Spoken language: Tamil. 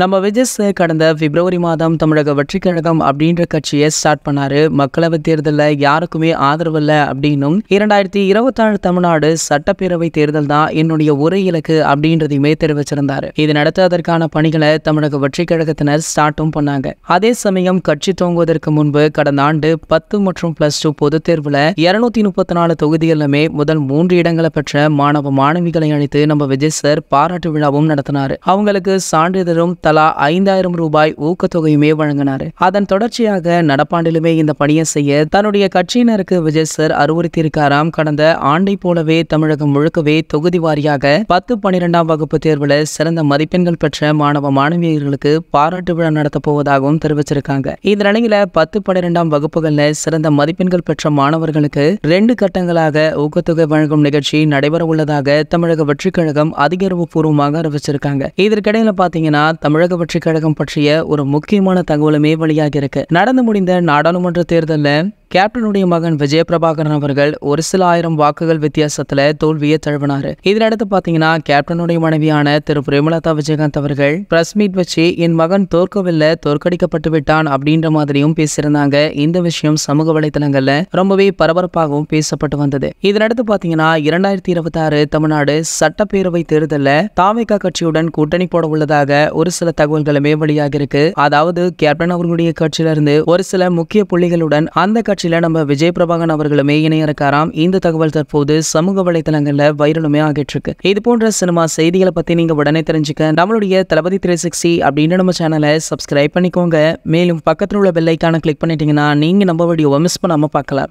நம்ம விஜய் சார் கடந்த பிப்ரவரி மாதம் தமிழக வெற்றி கழகம் அப்படின்ற கட்சியை ஸ்டார்ட் பண்ணாரு மக்களவை தேர்தலில் யாருக்குமே ஆதரவு இல்லை அப்படின்னும் இரண்டாயிரத்தி இருபத்தாறு தமிழ்நாடு சட்டப்பேரவை தேர்தல் தான் என்னுடைய ஒரே இலக்கு அப்படின்றதையுமே தெரிவிச்சிருந்தாரு இது நடத்துவதற்கான பணிகளை தமிழக வெற்றி கழகத்தினர் ஸ்டார்ட்டும் பண்ணாங்க அதே சமயம் கட்சி துவங்குவதற்கு முன்பு கடந்த ஆண்டு பத்து மற்றும் பிளஸ் டூ பொதுத் தேர்வுல இருநூத்தி முப்பத்தி நாலு தொகுதிகளிலுமே முதல் மூன்று இடங்களை பெற்ற மாணவ மாணவிகளை அழைத்து நம்ம விஜய் சார் பாராட்டு விழாவும் நடத்தினாரு அவங்களுக்கு சான்றிதழும் தலா ஐந்தாயிரம் ரூபாய் ஊக்கத்தொகையுமே வழங்கினார் அதன் தொடர்ச்சியாக நடப்பாண்டிலுமே இந்த பணியை செய்ய தன்னுடைய கட்சியினருக்கு விஜய் சார் அறிவுறுத்தியிருக்காராம் கடந்த ஆண்டை போலவே தமிழகம் முழுக்கவே தொகுதி வாரியாக பத்து பனிரெண்டாம் வகுப்பு தேர்வுல சிறந்த மதிப்பெண்கள் பெற்ற மாணவ மாணவியர்களுக்கு பாராட்டு விழா நடத்தப்போவதாகவும் போவதாகவும் தெரிவிச்சிருக்காங்க இந்த நிலையில பத்து பனிரெண்டாம் வகுப்புகளில் சிறந்த மதிப்பெண்கள் பெற்ற மாணவர்களுக்கு ரெண்டு கட்டங்களாக ஊக்கத்தொகை வழங்கும் நிகழ்ச்சி நடைபெற உள்ளதாக தமிழக வெற்றிக் கழகம் அதிகாரப்பூர்வமாக அறிவிச்சிருக்காங்க இதற்கிடையில பாத்தீங்கன்னா தமிழக வெற்றிக் கழகம் பற்றிய ஒரு முக்கியமான தகவலுமே வெளியாகி இருக்கு நடந்து முடிந்த நாடாளுமன்ற தேர்தலில் கேப்டனுடைய மகன் விஜயபிரபாகரன் அவர்கள் ஒரு சில ஆயிரம் வாக்குகள் வித்தியாசத்துல தோல்வியை தழுவினார் இதனடுத்து பாத்தீங்கன்னா கேப்டனுடைய மனைவியான திரு பிரேமலதா விஜயகாந்த் அவர்கள் பிரஸ் மீட் வச்சு என் மகன் தோற்கவில்லை தோற்கடிக்கப்பட்டு விட்டான் அப்படின்ற மாதிரியும் பேசியிருந்தாங்க இந்த விஷயம் சமூக வலைதளங்கள்ல ரொம்பவே பரபரப்பாகவும் பேசப்பட்டு வந்தது இதனடுத்து பாத்தீங்கன்னா இரண்டாயிரத்தி இருபத்தி ஆறு தமிழ்நாடு சட்டப்பேரவை தேர்தலில் தாமிகா கட்சியுடன் கூட்டணி போட உள்ளதாக ஒரு சில தகவல்களுமே வெளியாகி இருக்கு அதாவது கேப்டன் அவர்களுடைய கட்சியிலிருந்து ஒரு சில முக்கிய புள்ளிகளுடன் அந்த கட்சி நிகழ்ச்சியில் நம்ம விஜய் பிரபாகன் அவர்களுமே இணைய இருக்காராம் இந்த தகவல் தற்போது சமூக வலைதளங்களில் வைரலுமே ஆகிட்டு இருக்கு இது போன்ற சினிமா செய்திகளை பத்தி நீங்க உடனே தெரிஞ்சுக்க நம்மளுடைய தளபதி த்ரீ சிக்ஸ்டி அப்படின்னு நம்ம சேனலை சப்ஸ்கிரைப் பண்ணிக்கோங்க மேலும் பக்கத்தில் உள்ள பெல்லைக்கான கிளிக் பண்ணிட்டீங்கன்னா நீங்க நம்ம வீடியோவை மிஸ் பண்ணாம பார்க்கலாம்